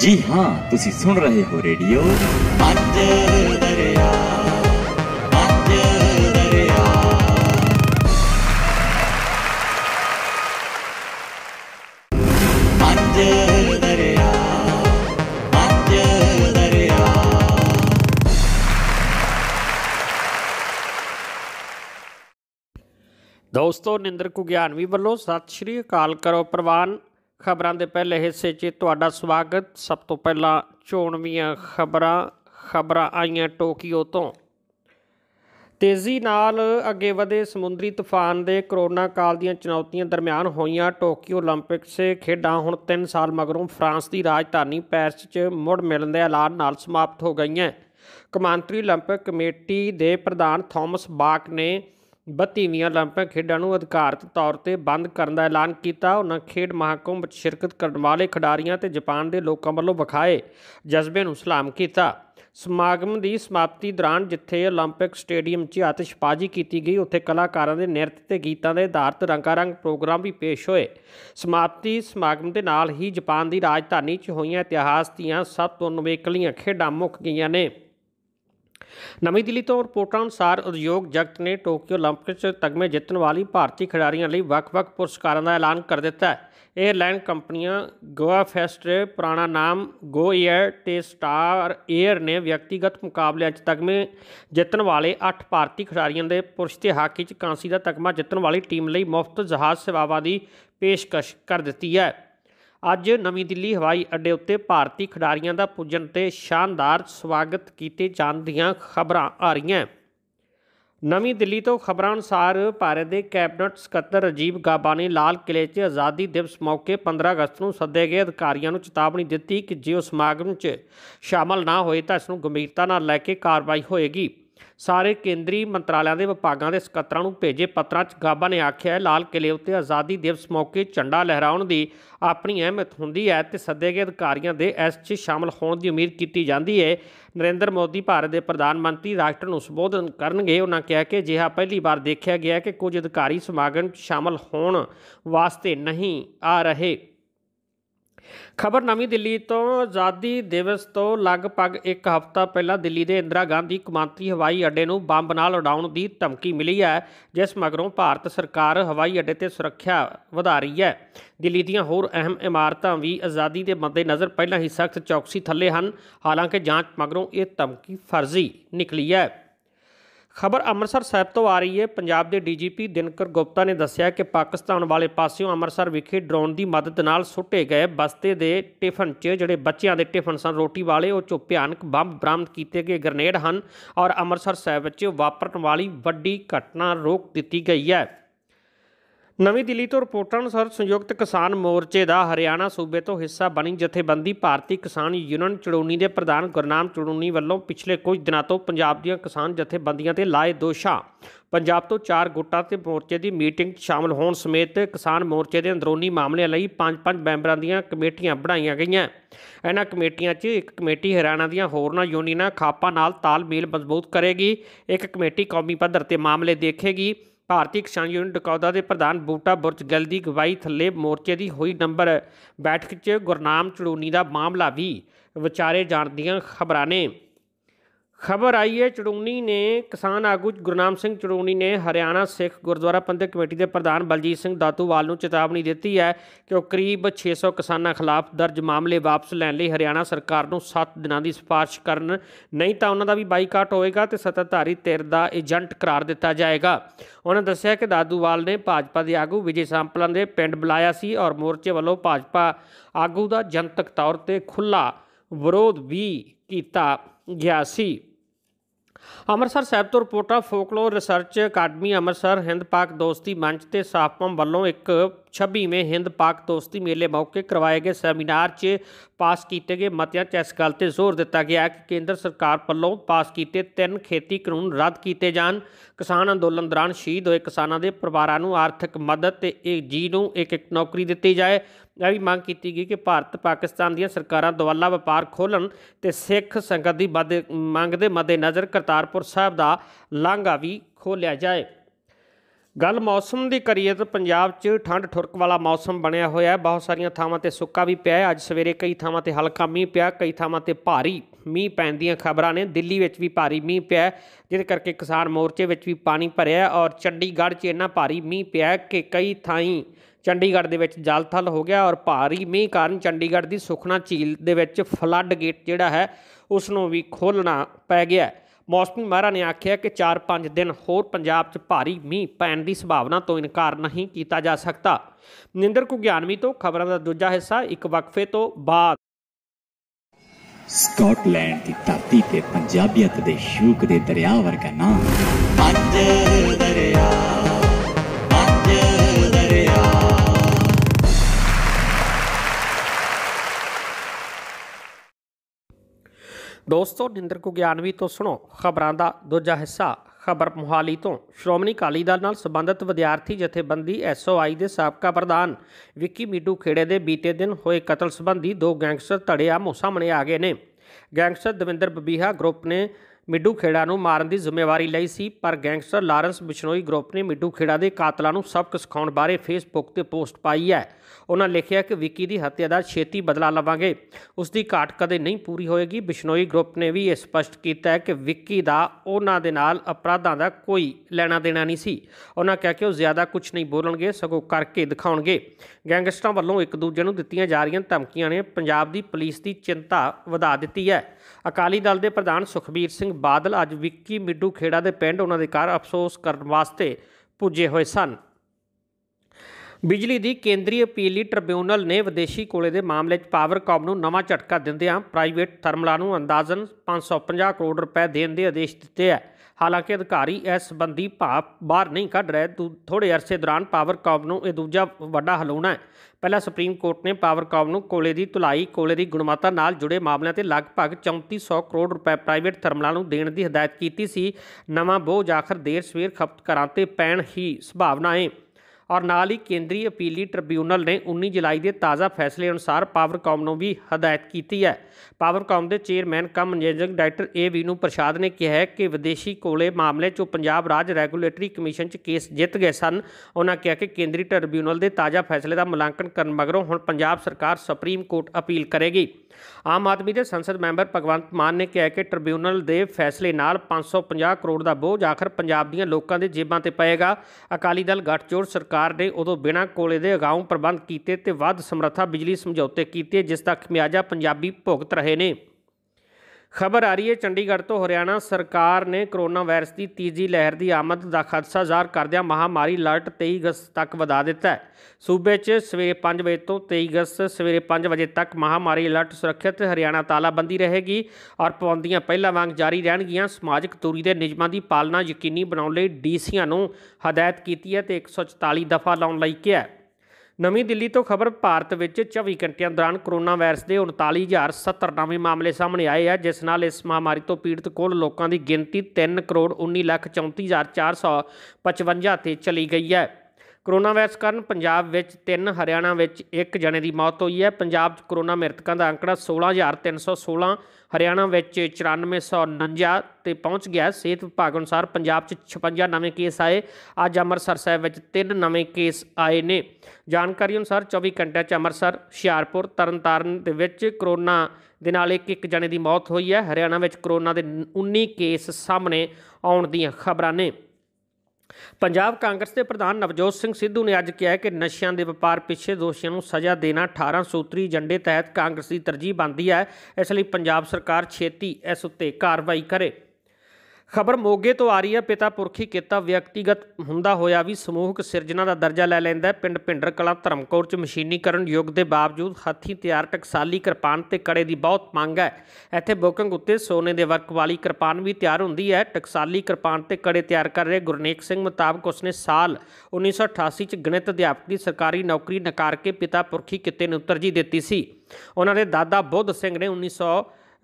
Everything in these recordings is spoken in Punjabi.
जी हाँ तुम सुन रहे हो रेडियो दोस्तों नेंद्र कुग्यानवी वालों सत श्री अकाल करो प्रवान ਖਬਰਾਂ ਦੇ ਪਹਿਲੇ ਹਿੱਸੇ 'ਚ ਤੁਹਾਡਾ ਸਵਾਗਤ ਸਭ ਤੋਂ ਪਹਿਲਾਂ ਚੋਣਵੀਆਂ ਖਬਰਾਂ ਖਬਰਾਂ ਆਈਆਂ ਟੋਕੀਓ ਤੋਂ ਤੇਜ਼ੀ ਨਾਲ ਅੱਗੇ ਵਧੇ ਸਮੁੰਦਰੀ ਤੂਫਾਨ ਦੇ ਕਰੋਨਾ ਕਾਲ ਦੀਆਂ ਚੁਣੌਤੀਆਂ ਦਰਮਿਆਨ ਹੋਈਆਂ ਟੋਕੀਓ 올림픽ਸ ਖੇਡਾਂ ਹੁਣ 3 ਸਾਲ ਮਗਰੋਂ ਫਰਾਂਸ ਦੀ ਰਾਜਧਾਨੀ ਪੈਰਿਸ 'ਚ ਮੁੜ ਮਿਲਣ ਦੇ ਐਲਾਨ ਨਾਲ ਸਮਾਪਤ ਹੋ ਗਈਆਂ ਕਮਾਂਤਰੀ 올림픽 ਕਮੇਟੀ ਦੇ ਪ੍ਰਧਾਨ ਥਾਮਸ ਬਾਕ ਨੇ 32ਵੀਆਂ 올림픽 ਖੇਡਾਂ ਨੂੰ ਅਧਿਕਾਰਤ ਤੌਰ ਤੇ ਬੰਦ ਕਰਨ ਦਾ ਐਲਾਨ ਕੀਤਾ ਉਹਨਾਂ ਖੇਡ ਮਹਾਕੁੰਭ ਵਿੱਚ ਸ਼ਿਰਕਤ ਕਰਨ ਵਾਲੇ ਖਿਡਾਰੀਆਂ ਤੇ ਜਾਪਾਨ ਦੇ ਲੋਕਾਂ ਵੱਲੋਂ ਵਿਖਾਏ ਜਜ਼ਬੇ ਨੂੰ ਸਲਾਮ ਕੀਤਾ ਸਮਾਗਮ ਦੀ ਸਮਾਪਤੀ ਦੌਰਾਨ ਜਿੱਥੇ 올림픽 ਸਟੇਡੀਅਮ 'ਚ ਆਤਿਸ਼ਬਾਜ਼ੀ ਕੀਤੀ ਗਈ ਉੱਥੇ ਕਲਾਕਾਰਾਂ ਦੇ ਨਿਰਤ ਤੇ ਗੀਤਾਂ ਦੇ ਆਧਾਰਿਤ ਰੰਗਾਰੰਗ ਪ੍ਰੋਗਰਾਮ ਵੀ ਪੇਸ਼ ਹੋਏ ਸਮਾਪਤੀ ਸਮਾਗਮ ਦੇ ਨਾਲ ਹੀ ਜਾਪਾਨ ਦੀ ਰਾਜਧਾਨੀ 'ਚ ਹੋਈਆਂ ਇਤਿਹਾਸ ਦੀਆਂ ਸਭ ਤੋਂ ਨਵੇਕਲੀਆਂ ਖੇਡਾਂ ਮੁੱਕ ਗਈਆਂ ਨੇ ਨਵੀਂ ਦਿੱਲੀ ਤੋਂ ਰਿਪੋਰਟਾਂ ਅਨੁਸਾਰ ਉਦਯੋਗ ਜਗਤ ਨੇ ਟੋਕੀਓ 올림픽 'ਚ ਤਗਮੇ ਜਿੱਤਣ ਵਾਲੀ ਭਾਰਤੀ ਖਿਡਾਰੀਆਂ ਲਈ ਵੱਖ-ਵੱਖ ਪੁਰਸਕਾਰਾਂ ਦਾ ਐਲਾਨ ਕਰ ਦਿੱਤਾ ਹੈ 에ਅਰਲਾਈਨ ਕੰਪਨੀਆਂ ਗੋਆ ਫੈਸਟ ਪੁਰਾਣਾ ਨਾਮ ਗੋ 에ਅਰ ਤੇ ਸਟਾਰ 에ਅਰ ਨੇ ਵਿਅਕਤੀਗਤ ਮੁਕਾਬਲਿਆਂ 'ਚ ਤਗਮੇ ਜਿੱਤਣ ਵਾਲੇ 8 ਭਾਰਤੀ ਖਿਡਾਰੀਆਂ ਦੇ ਪੁਰਸ਼ ਤੇ ਹਾਕੀ 'ਚ ਕਾਂਸੀ ਦਾ ਤਗਮਾ ਜਿੱਤਣ ਵਾਲੀ ਟੀਮ ਲਈ ਮੁਫਤ ਜਹਾਜ਼ ਸੇਵਾਵਾਂ ਦੀ ਪੇਸ਼ਕਸ਼ ਕਰ ਦਿੱਤੀ ਹੈ ਅੱਜ ਨਵੀਂ ਦਿੱਲੀ ਹਵਾਈ ਅੱਡੇ ਉੱਤੇ ਭਾਰਤੀ ਖਿਡਾਰੀਆਂ ਦਾ ਪੁੱਜਣ ਤੇ ਸ਼ਾਨਦਾਰ ਸਵਾਗਤ ਕੀਤੇ ਜਾਣ ਦੀਆਂ ਖਬਰਾਂ ਆ ਰਹੀਆਂ ਨਵੀਂ ਦਿੱਲੀ ਤੋਂ ਖਬਰਾਂ ਅਨੁਸਾਰ ਭਾਰਤ ਦੇ ਕੈਬਨਿਟ ਸਕੱਤਰ ਰਜੀਵ ਗਾਬਾ ਨੇ ਲਾਲ ਕਿਲੇ 'ਚ ਆਜ਼ਾਦੀ ਦਿਵਸ ਮੌਕੇ 15 ਅਗਸਤ ਨੂੰ ਸੱਦੇ ਗਏ ਅਧਿਕਾਰੀਆਂ ਨੂੰ ਚੇਤਾਵਨੀ ਦਿੱਤੀ ਕਿ ਜੇ ਉਹ ਸਮਾਗਮ 'ਚ ਸ਼ਾਮਲ ਨਾ ਹੋਏ ਤਾਂ ਇਸ ਨੂੰ ਗੰਭੀਰਤਾ ਨਾਲ ਲੈ ਕੇ ਕਾਰਵਾਈ ਹੋਏਗੀ ਸਾਰੇ ਕੇਂਦਰੀ ਮੰਤਰਾਲਿਆਂ ਦੇ ਵਿਭਾਗਾਂ ਦੇ ਸਕੱਤਰਾਂ ਨੂੰ ਭੇਜੇ ਪੱਤਰਾਂ 'ਚ ਗਾਬਾ ਨੇ ਆਖਿਆ ਹੈ ਲਾਲ ਕਿਲੇ ਉੱਤੇ ਆਜ਼ਾਦੀ ਦਿਵਸ ਮੌਕੇ ਝੰਡਾ ਲਹਿਰਾਉਣ ਦੀ ਆਪਣੀ ਅਹਿਮਤ ਹੁੰਦੀ ਹੈ ਤੇ ਸੱਦੇ ਗਏ ਅਧਿਕਾਰੀਆਂ ਦੇ ਇਸ 'ਚ ਸ਼ਾਮਲ ਹੋਣ ਦੀ ਉਮੀਦ ਕੀਤੀ ਜਾਂਦੀ ਹੈ ਨਰਿੰਦਰ ਮੋਦੀ ਭਾਰਤ ਦੇ ਪ੍ਰਧਾਨ ਮੰਤਰੀ ਰਾਸ਼ਟਰ ਨੂੰ ਸੰਬੋਧਨ ਕਰਨਗੇ ਉਹਨਾਂ ਕਿਹਾ ਕਿ ਜਿਹਾ ਪਹਿਲੀ ਵਾਰ ਦੇਖਿਆ ਗਿਆ ਕਿ ਕੁਝ ਅਧਿਕਾਰੀ ਸਮਾਗਮ 'ਚ ਸ਼ਾਮਲ ਹੋਣ ਵਾਸਤੇ ਨਹੀਂ ਆ ਰਹੇ ਖਬਰ ਨਵੀਂ ਦਿੱਲੀ ਤੋਂ ਆਜ਼ਾਦੀ ਦਿਵਸ ਤੋਂ ਲਗਭਗ 1 ਹਫ਼ਤਾ ਪਹਿਲਾਂ ਦਿੱਲੀ ਦੇ ਇੰਦਰਾ ਗਾਂਧੀ ਕੌਮਾਂਤਰੀ ਹਵਾਈ ਅੱਡੇ ਨੂੰ ਬੰਬ ਨਾਲ ਉਡਾਉਣ ਦੀ ਧਮਕੀ ਮਿਲੀ ਹੈ ਜਿਸ ਮਗਰੋਂ ਭਾਰਤ ਸਰਕਾਰ ਹਵਾਈ ਅੱਡੇ ਤੇ ਸੁਰੱਖਿਆ ਵਧਾ ਰਹੀ ਹੈ ਦਿੱਲੀ ਦੀਆਂ ਹੋਰ ਅਹਿਮ ਇਮਾਰਤਾਂ ਵੀ ਆਜ਼ਾਦੀ ਦੇ ਨਜ਼ਰ ਪਹਿਲਾਂ ਹੀ ਸਖਤ ਚੌਕਸੀ ਥੱਲੇ ਹਨ ਹਾਲਾਂਕਿ ਜਾਂਚ ਮਗਰੋਂ ਇਹ ਧਮਕੀ ਫਰਜ਼ੀ ਨਿਕਲੀ ਹੈ ਖਬਰ ਅੰਮ੍ਰਿਤਸਰ ਸਾਹਿਬ ਤੋਂ ਆ ਰਹੀ ਹੈ ਪੰਜਾਬ ਦੇ ਡੀਜੀਪੀ ਦਿਨਕਰ ਗੁਪਤਾ ਨੇ ਦੱਸਿਆ ਕਿ ਪਾਕਿਸਤਾਨ ਵਾਲੇ ਪਾਸਿਓਂ ਅੰਮ੍ਰਿਤਸਰ ਵਿਖੇ ਡਰੋਨ ਦੀ ਮਦਦ ਨਾਲ ਸੁੱਟੇ ਗਏ ਬਸਤੇ ਦੇ ਟਿਫਨ 'ਚ ਜਿਹੜੇ ਬੱਚਿਆਂ ਦੇ ਟਿਫਨ ਸਨ ਰੋਟੀ ਵਾਲੇ ਉਹ 'ਚੋਂ ਭਿਆਨਕ ਬੰਬ ਬਰਾਮਦ ਕੀਤੇ ਗਏ ਗ੍ਰਨੇਡ ਹਨ ਔਰ ਅੰਮ੍ਰਿਤਸਰ ਸਾਹਿਬ ਵਿੱਚ ਵਾਪਰਨ ਵਾਲੀ ਵੱਡੀ ਘਟਨਾ ਰੋਕ ਦਿੱਤੀ ਗਈ ਹੈ ਨਵੀਂ ਦਿੱਲੀ ਤੋਂ ਰਿਪੋਰਟਾਂ ਅਨੁਸਾਰ ਸੰਯੁਕਤ ਕਿਸਾਨ ਮੋਰਚੇ ਦਾ ਹਰਿਆਣਾ ਸੂਬੇ ਤੋਂ ਹਿੱਸਾ ਬਣੀ ਜਥੇਬੰਦੀ ਭਾਰਤੀ ਕਿਸਾਨ ਯੂਨੀਅਨ ਚੜੂਨੀ ਦੇ ਪ੍ਰਧਾਨ ਗੁਰਨਾਮ ਚੜੂਨੀ ਵੱਲੋਂ ਪਿਛਲੇ ਕੁਝ ਦਿਨਾਂ ਤੋਂ ਪੰਜਾਬ ਦੀਆਂ ਕਿਸਾਨ ਜਥੇਬੰਦੀਆਂ ਤੇ ਲਾਏ ਦੋਸ਼ਾਂ ਪੰਜਾਬ ਤੋਂ ਚਾਰ ਗੁੱਟਾਂ ਤੇ ਮੋਰਚੇ ਦੀ ਮੀਟਿੰਗ 'ਚ ਸ਼ਾਮਲ ਹੋਣ ਸਮੇਤ ਕਿਸਾਨ ਮੋਰਚੇ ਦੇ ਅੰਦਰੂਨੀ ਮਾਮਲਿਆਂ ਲਈ ਪੰਜ-ਪੰਜ ਮੈਂਬਰਾਂ ਦੀਆਂ ਕਮੇਟੀਆਂ ਬਣਾਈਆਂ ਗਈਆਂ ਇਹਨਾਂ ਕਮੇਟੀਆਂ 'ਚ ਇੱਕ ਕਮੇਟੀ ਹਰਿਆਣਾ ਦੀਆਂ ਹੋਰਨਾਂ ਯੂਨੀਅਨਾਂ ਖਾਪਾਂ ਨਾਲ ਤਾਲਮੇਲ ਮਜ਼ਬੂਤ ਕਰੇਗੀ ਇੱਕ ਕਮੇਟੀ ਕੌਮੀ ਪੱਧਰ ਤੇ ਮਾਮਲੇ ਦੇਖੇਗੀ ਭਾਰਤੀ ਕਿਸਾਨ ਯੂਨੀਅਨ ਡਕੌਦਾ ਦੇ ਪ੍ਰਧਾਨ ਬੂਟਾ ਬੁਰਜ ਗਿੱਲ ਦੀ ਗਵਾਈ ਥੱਲੇ ਮੋਰਚੇ ਦੀ ਹੋਈ ਨੰਬਰ ਬੈਠਕ 'ਚ ਗੁਰਨਾਮ ਚੜੂਨੀ ਦਾ ਮਾਮਲਾ ਵੀ ਵਿਚਾਰੇ ਜਾਣ ਦੀਆਂ ਖਬਰਾਂ ਨੇ ਖਬਰ ਆਈ ਹੈ ਚੜੂਨੀ ਨੇ ਕਿਸਾਨ ਆਗੂ ਗੁਰਨਾਮ ਸਿੰਘ ਚੜੂਨੀ ਨੇ ਹਰਿਆਣਾ ਸਿੱਖ ਗੁਰਦੁਆਰਾ ਪੰਥਕ ਕਮੇਟੀ ਦੇ ਪ੍ਰਧਾਨ ਬਲਜੀਤ ਸਿੰਘ ਦਾਤੂਵਾਲ ਨੂੰ ਚੇਤਾਵਨੀ ਦਿੱਤੀ ਹੈ ਕਿ ਉਹ ਕਰੀਬ 600 ਕਿਸਾਨਾਂ ਖਿਲਾਫ ਦਰਜ ਮਾਮਲੇ ਵਾਪਸ ਲੈਣ ਲਈ ਹਰਿਆਣਾ ਸਰਕਾਰ ਨੂੰ 7 ਦਿਨਾਂ ਦੀ ਸਿਫਾਰਿਸ਼ ਕਰਨ ਨਹੀਂ ਤਾਂ ਉਹਨਾਂ ਦਾ ਵੀ ਬਾਈਕਾਟ ਹੋਏਗਾ ਤੇ ਸੱਤਾਧਾਰੀ ਧਿਰ ਦਾ ਏਜੰਟ ਕਰਾਰ ਦਿੱਤਾ ਜਾਏਗਾ ਉਹਨਾਂ ਦੱਸਿਆ ਕਿ ਦਾਦੂਵਾਲ ਨੇ ਭਾਜਪਾ ਦੇ ਆਗੂ ਵਿਜੇ ਸੰਪਲਨ ਦੇ ਪਿੰਡ ਬੁਲਾਇਆ ਸੀ ਔਰ ਮੋਰਚੇ ਵੱਲੋਂ ਭਾਜਪਾ ਆਗੂ ਦਾ ਜਨਤਕ ਤੌਰ ਤੇ ਖੁੱਲਾ ਵਿਰੋਧ ਵੀ ਕੀਤਾ ਗਿਆ ਸੀ ਅੰਮ੍ਰਿਤਸਰ ਸਾਹਿਬ ਤੋਂ ਰਿਪੋਰਟਾਂ folklore research academy Amritsar Hind Pak ਦੋਸਤੀ ਮੰਚ ਤੇ ਸਾਫਕਮ ਵੱਲੋਂ ਇੱਕ 26 ਹਿੰਦ ਪਾਕ ਦੋਸਤੀ ਮੇਲੇ ਮੌਕੇ ਕਰਵਾਏ ਗਏ ਸੈਮੀਨਾਰ 'ਚ ਪਾਸ ਕੀਤੇ ਗਏ ਮਤਿਆਂ 'ਚ ਇਸ ਗੱਲ ਤੇ ਜ਼ੋਰ ਦਿੱਤਾ ਗਿਆ ਕਿ ਕੇਂਦਰ ਸਰਕਾਰ ਵੱਲੋਂ ਪਾਸ ਕੀਤੇ ਤਿੰਨ ਖੇਤੀ ਕਾਨੂੰਨ ਰੱਦ ਕੀਤੇ ਜਾਣ ਕਿਸਾਨ ਅੰਦੋਲਨ ਦੌਰਾਨ ਸ਼ਹੀਦ ਹੋਏ ਕਿਸਾਨਾਂ ਦੇ ਪਰਿਵਾਰਾਂ ਨੂੰ ਆਰਥਿਕ ਮਦਦ ਤੇ ਇੱਕ ਜੀ ਨੂੰ ਇੱਕ ਇੱਕ ਨੌਕਰੀ ਦਿੱਤੀ ਜਾਏ ਇਹ ਵੀ ਮੰਗ ਕੀਤੀ ਗਈ ਕਿ ਭਾਰਤ ਪਾਕਿਸਤਾਨ ਦੀਆਂ ਸਰਕਾਰਾਂ ਦੁਆਲਾ ਵਪਾਰ ਖੋਲਣ ਤੇ ਸਿੱਖ ਸੰਗਤ ਦੀ ਮੰਗ ਦੇ ਨਜ਼ਰ ਕਰਤਾਰਪੁਰ ਸਾਹਿਬ ਦਾ ਲਾਂਘਾ ਵੀ ਖੋਲਿਆ ਜਾਏ ਗੱਲ ਮੌਸਮ ਦੀ ਕਰੀਏ ਤਾਂ ਪੰਜਾਬ 'ਚ ਠੰਡ ਠੁਰਕ ਵਾਲਾ ਮੌਸਮ ਬਣਿਆ ਹੋਇਆ ਹੈ ਬਹੁਤ ਸਾਰੀਆਂ ਥਾਵਾਂ ਤੇ ਸੁੱਕਾ ਵੀ ਪਿਆ ਹੈ ਅੱਜ ਸਵੇਰੇ ਕਈ ਥਾਵਾਂ ਤੇ ਹਲਕਾ ਮੀਂਹ ਪਿਆ ਕਈ ਥਾਵਾਂ ਤੇ ਭਾਰੀ ਮੀਂਹ ਪੈਣ ਦੀਆਂ ਖਬਰਾਂ ਨੇ ਦਿੱਲੀ ਵਿੱਚ ਵੀ ਭਾਰੀ ਮੀਂਹ ਪਿਆ ਜਿਹਦੇ ਕਰਕੇ ਕਿਸਾਨ ਮੋਰਚੇ ਵਿੱਚ ਵੀ ਪਾਣੀ ਭਰਿਆ ਔਰ ਚੰਡੀਗੜ੍ਹ 'ਚ ਇੰਨਾ ਭਾਰੀ ਮੀਂਹ ਪਿਆ ਕਿ ਕਈ ਥਾਈਂ ਚੰਡੀਗੜ੍ਹ ਦੇ ਵਿੱਚ ਜਲ ਥਲ ਹੋ ਗਿਆ ਔਰ ਭਾਰੀ ਮੀਂਹ ਕਾਰਨ ਚੰਡੀਗੜ੍ਹ ਦੀ ਸੁਖਨਾ ਝੀਲ ਦੇ ਵਿੱਚ ਫਲੱਡ ਗੇਟ ਜਿਹੜਾ ਹੈ ਉਸ ਨੂੰ ਵੀ ਖੋਲਣਾ ਪੈ ਗਿਆ ਹੈ ਮੌਸਮੀ ਮਾਹਰਾਂ ਨੇ ਆਖਿਆ ਕਿ 4-5 ਦਿਨ ਹੋਰ ਪੰਜਾਬ 'ਚ ਭਾਰੀ ਮੀਂਹ ਪੈਣ ਦੀ ਸੰਭਾਵਨਾ ਤੋਂ ਇਨਕਾਰ ਨਹੀਂ ਕੀਤਾ ਜਾ ਸਕਦਾ ਨਿੰਦਰ ਕੁਗਿਆਨਵੀ ਤੋਂ ਖਬਰਾਂ ਦਾ ਦੂਜਾ ਹਿੱਸਾ ਇੱਕ ਵਕਫੇ ਤੋਂ ਬਾਅਦ ਸਕਾਟਲੈਂਡ ਦੀ ਧਰਤੀ ਤੇ ਪੰਜਾਬੀਅਤ ਦੇ ਸ਼ੂਕ ਦੇ ਦਰਿਆ ਵਰਗਾ ਨਾਮ ਅੱਜ ਦੋਸਤੋ ਨਿੰਦਰ ਕੋ ਗਿਆਨਵੀ ਤੋਂ ਸੁਣੋ ਖਬਰਾਂ ਦਾ ਦੂਜਾ ਹਿੱਸਾ ਖਬਰ ਮੁਹਾਲੀ ਤੋਂ ਸ਼੍ਰੋਮਣੀ ਕਾਲੀ ਦਲ ਨਾਲ ਸੰਬੰਧਿਤ ਵਿਦਿਆਰਥੀ ਜਥੇਬੰਦੀ ਐਸਓਆਈ ਦੇ ਸਾਬਕਾ ਪ੍ਰਧਾਨ ਵਿੱਕੀ ਮੀਡੂ ਖੇੜੇ ਦੇ ਬੀਤੇ ਦਿਨ ਹੋਏ ਕਤਲ ਸੰਬੰਧੀ ਦੋ ਗੈਂਗਸਟਰ ਧੜੇ ਮੋਸਾ ਸਾਹਮਣੇ ਆ ਗਏ ਨੇ ਗੈਂਗਸਟਰ ਦਵਿੰਦਰ ਬਬੀਹਾ ਗਰੁੱਪ ਨੇ ਮਿੱਡੂ ਖੇੜਾ ਨੂੰ ਮਾਰਨ ਦੀ ਜ਼ਿੰਮੇਵਾਰੀ ਲਈ ਸੀ ਪਰ ਗੈਂਗਸਟਰ ਲਾਰੈਂਸ ਬਿਸ਼ਨੋਈ ਗਰੁੱਪ ਨੇ ਮਿੱਡੂ ਖੇੜਾ ਦੇ ਕਾਤਲਾਂ ਨੂੰ ਸਬਕ ਸਿਖਾਉਣ ਬਾਰੇ ਫੇਸਬੁੱਕ ਤੇ ਪੋਸਟ ਪਾਈ ਹੈ ਉਹਨਾਂ ਲਿਖਿਆ ਕਿ ਵਿੱਕੀ ਦੀ ਹੱਤਿਆ ਦਾ ਛੇਤੀ ਬਦਲਾ ਲਵਾਂਗੇ ਉਸ ਦੀ ਘਾਟ ਕਦੇ ਨਹੀਂ ਪੂਰੀ ਹੋਏਗੀ ਬਿਸ਼ਨੋਈ ਗਰੁੱਪ ਨੇ ਵੀ ਇਹ ਸਪਸ਼ਟ ਕੀਤਾ ਹੈ ਕਿ ਵਿੱਕੀ ਦਾ ਉਹਨਾਂ ਦੇ ਨਾਲ ਅਪਰਾਧਾਂ ਦਾ ਕੋਈ ਲੈਣਾ ਦੇਣਾ ਨਹੀਂ ਸੀ ਉਹਨਾਂ ਕਹਿ ਕੇ ਉਹ ਜ਼ਿਆਦਾ ਕੁਝ ਨਹੀਂ ਬੋਲਣਗੇ ਸਗੋਂ ਕਰਕੇ ਦਿਖਾਉਣਗੇ ਗੈਂਗਸਟਰਾਂ ਵੱਲੋਂ ਇੱਕ ਦੂਜੇ ਨੂੰ ਦਿੱਤੀਆਂ ਜਾ ਰਹੀਆਂ ਧਮਕੀਆਂ ਨੇ ਪੰਜਾਬ ਦੀ ਪੁਲਿਸ ਦੀ ਚਿੰਤਾ ਵਧਾ ਦਿੱਤੀ ਹੈ ਅਕਾਲੀ ਦਲ ਦੇ ਪ੍ਰਧਾਨ ਸੁਖਬੀਰ ਸਿੰਘ ਬਾਦਲ ਅੱਜ ਵਿੱਕੀ ਮਿੱਡੂ ਖੇੜਾ ਦੇ ਪਿੰਡ ਉਹਨਾਂ ਦੇ ਘਰ ਅਫਸੋਸ ਕਰਨ ਵਾਸਤੇ ਪੁੱਜੇ ਹੋਏ ਸਨ ਬਿਜਲੀ ਦੀ ਕੇਂਦਰੀ ਅਪੀਲੀ ਟ੍ਰਿਬਿਊਨਲ ਨੇ ਵਿਦੇਸ਼ੀ ਕੋਲੇ ਦੇ ਮਾਮਲੇ 'ਚ ਪਾਵਰਕਾਮ ਨੂੰ ਨਵਾਂ ਝਟਕਾ ਦਿੰਦਿਆਂ ਪ੍ਰਾਈਵੇਟ ਥਰਮਲਾਂ ਨੂੰ ਅੰਦਾਜ਼ਨ 550 ਕਰੋੜ ਰੁਪਏ ਦੇਣ ਦੇ ਆਦੇਸ਼ ਦਿੱਤੇ ਹੈ ਹਾਲਾਂਕਿ ਅਧਿਕਾਰੀ ਇਸ ਸੰਬੰਧੀ ਭਾਪ ਬਾਹਰ ਨਹੀਂ ਕੱਢ ਰਹੇ ਥੋੜੇ ਅਰਸੇ ਦੌਰਾਨ ਪਾਵਰਕਾਮ ਨੂੰ ਇਹ ਦੂਜਾ ਵੱਡਾ ਹਲੂਣਾ ਹੈ ਪਹਿਲਾਂ ਸੁਪਰੀਮ ਕੋਰਟ ਨੇ ਪਾਵਰਕਾਮ ਨੂੰ ਕੋਲੇ ਦੀ ਤੁਲਾਈ ਕੋਲੇ ਦੀ ਗੁਣਵੱਤਾ ਨਾਲ ਜੁੜੇ ਮਾਮਲਿਆਂ ਤੇ ਲਗਭਗ 3400 ਕਰੋੜ ਰੁਪਏ ਪ੍ਰਾਈਵੇਟ ਥਰਮਲਾਂ ਨੂੰ ਦੇਣ ਦੀ ਹਦਾਇਤ ਕੀਤੀ ਸੀ ਨਵਾਂ ਬੋਝ ਆਖਰ ਦੇਰ ਸਵੇਰ ਖਪਤਕਾਰਾਂ ਤੇ ਪੈਣ ਹੀ ਸੰਭਾਵਨਾ ਹੈ ਔਰ ਨਾਲ ਹੀ ਕੇਂਦਰੀ ਅਪੀਲੀ ਟ੍ਰਿਬਿਊਨਲ ਨੇ 19 ਜੁਲਾਈ ਦੇ ਤਾਜ਼ਾ ਫੈਸਲੇ ਅਨੁਸਾਰ ਪਾਵਰਕਾਮ ਨੂੰ ਵੀ ਹਦਾਇਤ ਕੀਤੀ ਹੈ ਪਾਵਰਕਾਮ ਦੇ chairman cum managing director A Venu Prasad ਨੇ ਕਿਹਾ ਕਿ ਵਿਦੇਸ਼ੀ ਕੋਲੇ ਮਾਮਲੇ 'ਚ ਪੰਜਾਬ ਰਾਜ ਰੈਗੂਲੇਟਰੀ ਕਮਿਸ਼ਨ 'ਚ ਕੇਸ ਜਿੱਤ ਗਏ ਸਨ ਉਹਨਾਂ ਕਿਹਾ ਕਿ ਕੇਂਦਰੀ ਟ੍ਰਿਬਿਊਨਲ ਦੇ ਤਾਜ਼ਾ ਫੈਸਲੇ ਦਾ ਮੁਲਾਂਕਣ ਕਰਨ ਮਗਰੋਂ ਹੁਣ ਪੰਜਾਬ ਸਰਕਾਰ ਸੁਪਰੀਮ ਕੋਰਟ ਅਪੀਲ ਕਰੇਗੀ ਆਮ ਆਦਮੀ ਦੇ ਸੰਸਦ ਮੈਂਬਰ ਭਗਵੰਤ ਮਾਨ ਨੇ ਕਿਹਾ ਕਿ ਟ੍ਰਿਬਿਊਨਲ ਦੇ ਫੈਸਲੇ ਨਾਲ 550 ਕਰੋੜ ਦਾ ਬੋਝ ਆਖਰ ਪੰਜਾਬ ਦੀਆਂ ਲੋਕਾਂ ਦੇ ਜੇਬਾਂ ਤੇ ਪਏਗਾ ਅਕਾਲੀ ਦਲ ਗੱਠਜੋੜ ਸਰਕਾਰ ਸਰਕਾਰ ਨੇ ਉਦੋਂ ਬਿਨਾਂ ਕੋਲੇ ਦੇ ਅਗਾਉਂ ਪ੍ਰਬੰਧ ਕੀਤੇ ਤੇ ਵੱਧ ਸਮਰੱਥਾ ਬਿਜਲੀ ਸਮਝੌਤੇ ਕੀਤੇ ਜਿਸ ਦਾ ਖਮਿਆਜਾ ਪੰਜਾਬੀ ਭੁਗਤ ਰਹੇ ਨੇ ਖਬਰ ਆ ਰਹੀ ਹੈ ਚੰਡੀਗੜ੍ਹ ਤੋਂ ਹਰਿਆਣਾ ਸਰਕਾਰ ਨੇ ਕਰੋਨਾ ਵਾਇਰਸ ਦੀ ਤੀਜੀ ਲਹਿਰ ਦੀ ਆਮਦ ਦਾ ਖਦਸ਼ਾ ਜ਼ਾਹਰ ਕਰਦਿਆਂ ਮਹਾਮਾਰੀ ਅਲਰਟ 23 ਅਗਸਤ ਤੱਕ ਵਧਾ ਦਿੱਤਾ ਹੈ ਸੂਬੇ 'ਚ ਸਵੇਰੇ 5 ਵਜੇ ਤੋਂ 23 ਅਗਸਤ ਸਵੇਰੇ 5 ਵਜੇ ਤੱਕ ਮਹਾਮਾਰੀ ਅਲਰਟ ਸੁਰੱਖਿਅਤ ਹਰਿਆਣਾ ਤਾਲਾਬੰਦੀ ਰਹੇਗੀ ਔਰ ਪਾਬੰਦੀਆਂ ਪਹਿਲਾਂ ਵਾਂਗ ਜਾਰੀ ਰਹਿਣਗੀਆਂ ਸਮਾਜਿਕ ਦੂਰੀ ਦੇ ਨਿਯਮਾਂ ਦੀ ਪਾਲਣਾ ਯਕੀਨੀ ਬਣਾਉਣ ਲਈ ਡੀਸੀਆਂ ਨੂੰ ਹਦਾਇਤ ਕੀਤੀ ਹੈ ਤੇ 144 ਦਫਾ ਲਾਉਣ ਲਈ ਕਿਹਾ ਨਵੀਂ ਦਿੱਲੀ ਤੋਂ ਖਬਰ ਭਾਰਤ ਵਿੱਚ 24 ਘੰਟਿਆਂ ਦੌਰਾਨ ਕੋਰੋਨਾ ਵਾਇਰਸ ਦੇ 39070 ਨਵੇਂ ਮਾਮਲੇ ਸਾਹਮਣੇ ਆਏ ਆ ਜਿਸ ਨਾਲ ਇਸ ਮਹਾਮਾਰੀ ਤੋਂ ਪੀੜਤ ਕੁੱਲ ਲੋਕਾਂ ਦੀ ਗਿਣਤੀ 3 ਕਰੋੜ 19 ਲੱਖ 34455 ਤੇ ਚਲੀ ਗਈ ਹੈ ਕਰੋਨਾ ਵਾਇਰਸ ਕਾਰਨ ਪੰਜਾਬ ਵਿੱਚ 3 ਹਰਿਆਣਾ ਵਿੱਚ 1 ਜਣੇ ਦੀ ਮੌਤ ਹੋਈ ਹੈ ਪੰਜਾਬ 'ਚ ਕਰੋਨਾ ਮ੍ਰਿਤਕਾਂ ਦਾ ਅੰਕੜਾ 16316 ਹਰਿਆਣਾ ਵਿੱਚ 9449 ਤੇ ਪਹੁੰਚ ਗਿਆ ਸਿਹਤ ਵਿਭਾਗ ਅਨੁਸਾਰ ਪੰਜਾਬ 'ਚ 56 ਨਵੇਂ ਕੇਸ ਆਏ ਅੱਜ ਅੰਮ੍ਰਿਤਸਰ ਸਾਹਿਬ ਵਿੱਚ 3 ਨਵੇਂ ਕੇਸ ਆਏ ਨੇ ਜਾਣਕਾਰੀ ਅਨੁਸਾਰ 24 ਘੰਟਿਆਂ 'ਚ ਅੰਮ੍ਰਿਤਸਰ ਹੁਸ਼ਿਆਰਪੁਰ ਤਰਨਤਾਰਨ ਦੇ ਵਿੱਚ ਕਰੋਨਾ ਦੇ ਨਾਲ ਇੱਕ ਇੱਕ ਜਣੇ ਦੀ ਮੌਤ ਹੋਈ ਹੈ ਹਰਿਆਣਾ ਵਿੱਚ ਕਰੋਨਾ ਦੇ 19 ਕੇਸ ਸਾਹਮਣੇ ਆਉਣ ਦੀਆਂ ਖਬਰਾਂ ਨੇ ਪੰਜਾਬ ਕਾਂਗਰਸ ਦੇ ਪ੍ਰਧਾਨ ਨਵਜੋਤ ਸਿੰਘ ਸਿੱਧੂ ਨੇ ਅੱਜ ਕਿਹਾ ਕਿ ਨਸ਼ਿਆਂ ਦੇ ਵਪਾਰ ਪਿੱਛੇ ਦੋਸ਼ੀਆਂ ਨੂੰ ਸਜ਼ਾ ਦੇਣਾ 18 ਸੂਤਰੀ ਏਜੰਡੇ ਤਹਿਤ ਕਾਂਗਰਸੀ ਤਰਜੀਹ ਬਣਦੀ ਹੈ ਇਸ ਲਈ ਪੰਜਾਬ ਸਰਕਾਰ ਛੇਤੀ ਇਸ ਉੱਤੇ ਕਾਰਵਾਈ ਕਰੇ ਖਬਰ ਮੋਗੇ ਤੋਂ ਆ ਰਹੀ ਹੈ ਪਿਤਾ ਪੁਰਖੀ ਕੀਤਾ ਵਿਅਕਤੀਗਤ ਹੁੰਦਾ ਹੋਇਆ ਵੀ ਸਮੂਹਕ ਸਿਰਜਣਾ ਦਾ ਦਰਜਾ ਲੈ ਲੈਂਦਾ ਹੈ ਪਿੰਡ ਪਿੰਡਰ ਕਲਾ ਧਰਮਕੌਰ ਚ ਮਸ਼ੀਨੀਕਰਨ ਯੁੱਗ ਦੇ ਬਾਵਜੂਦ ਹੱਥੀ ਤਿਆਰ ਟਕਸਾਲੀ ਕਿਰਪਾਨ ਤੇ ਕੜੇ ਦੀ ਬਹੁਤ ਮੰਗ ਹੈ ਇੱਥੇ ਬੁਕਿੰਗ ਉੱਤੇ ਸੋਨੇ ਦੇ ਵਰਕ ਵਾਲੀ ਕਿਰਪਾਨ ਵੀ ਤਿਆਰ ਹੁੰਦੀ ਹੈ ਟਕਸਾਲੀ ਕਿਰਪਾਨ ਤੇ ਕੜੇ ਤਿਆਰ ਕਰ ਰਹੇ ਗੁਰਨੇਕ ਸਿੰਘ ਮੁਤਾਬਕ ਉਸਨੇ ਸਾਲ 1988 ਚ ਗਣਿਤ ਅਧਿਆਪਕ ਦੀ ਸਰਕਾਰੀ ਨੌਕਰੀ ਨਕਾਰ ਕੇ ਪਿਤਾ ਪੁਰਖੀ ਕਿਤੇ ਨੂੰ ਤਰਜੀਹ ਦਿੱਤੀ ਸੀ ਉਹਨਾਂ ਦੇ ਦਾਦਾ ਬੁੱਧ ਸਿੰਘ ਨੇ 1900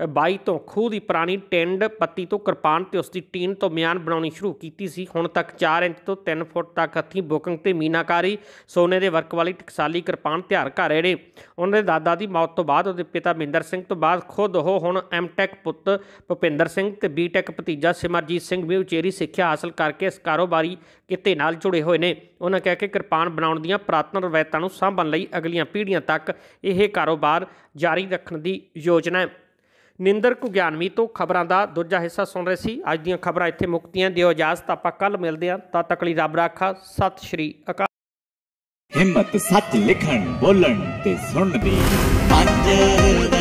22 ਤੋਂ ਖੂਹ ਦੀ ਪੁਰਾਣੀ ਟਿੰਡ ਪੱਤੀ ਤੋਂ ਕਿਰਪਾਨ ਤੇ ਉਸ ਦੀ ਟੀਨ ਤੋਂ ਮਿਆਨ ਬਣਾਉਣੀ ਸ਼ੁਰੂ ਕੀਤੀ ਸੀ ਹੁਣ ਤੱਕ 4 ਇੰਚ ਤੋਂ 3 ਫੁੱਟ ਤੱਕ ਹੱਥੀ ਬੁਕਿੰਗ ਤੇ ਮੀਨਾਕਾਰੀ ਸੋਨੇ ਦੇ ਵਰਕ ਵਾਲੀ ਟਕਸਾਲੀ ਕਿਰਪਾਨ ਤਿਆਰ ਕਰ ਰਹੇ ਨੇ ਉਹਨਾਂ ਦੇ ਦਾਦਾ ਦੀ ਮੌਤ ਤੋਂ ਬਾਅਦ ਉਹਦੇ ਪਿਤਾ ਮਿੰਦਰ ਸਿੰਘ ਤੋਂ ਬਾਅਦ ਖੁਦ ਉਹ ਹੁਣ ਐਮਟੈਕ ਪੁੱਤ ਭੁਪਿੰਦਰ ਸਿੰਘ ਤੇ ਬੀਟੈਕ ਭਤੀਜਾ ਸਿਮਰਜੀਤ ਸਿੰਘ ਵੀ ਉਚੇਰੀ ਸਿੱਖਿਆ ਹਾਸਲ ਕਰਕੇ ਇਸ ਕਾਰੋਬਾਰੀ ਕਿਤੇ ਨਾਲ ਜੁੜੇ ਹੋਏ ਨੇ ਉਹਨਾਂ ਕਹਿ ਕੇ ਕਿਰਪਾਨ ਬਣਾਉਣ ਦੀਆਂ ਪ੍ਰਾਤਨ ਰਵਾਇਤਾਂ ਨੂੰ ਸਾਂਭਣ ਲਈ ਅਗਲੀਆਂ ਪੀੜ੍ਹੀਆਂ ਤੱਕ ਇਹ ਕਾਰੋਬਾਰ ਜਾਰੀ ਰੱਖਣ ਦੀ ਯੋਜਨਾ ਹੈ ਨਿੰਦਰ ਕੁਗਿਆਨਵੀ ਤੋਂ ਖਬਰਾਂ ਦਾ ਦੂਜਾ ਹਿੱਸਾ ਸੁਣ ਰਹੇ ਸੀ ਅੱਜ ਦੀਆਂ ਖਬਰਾਂ ਇੱਥੇ ਮੁਕਤੀਆਂ ਦਿਓ ਇਜਾਜ਼ਤ ਆਪਾਂ ਕੱਲ ਮਿਲਦੇ ਹਾਂ ਤਦ ਤੱਕ ਲਈ ਰੱਬ ਰਾਖਾ ਸਤਿ ਸ਼੍ਰੀ ਅਕਾਲ ਹਿੰਮਤ ਸੱਚ ਲਿਖਣ ਬੋਲਣ ਤੇ ਸੁਣਨ ਦੀ ਪੰਜ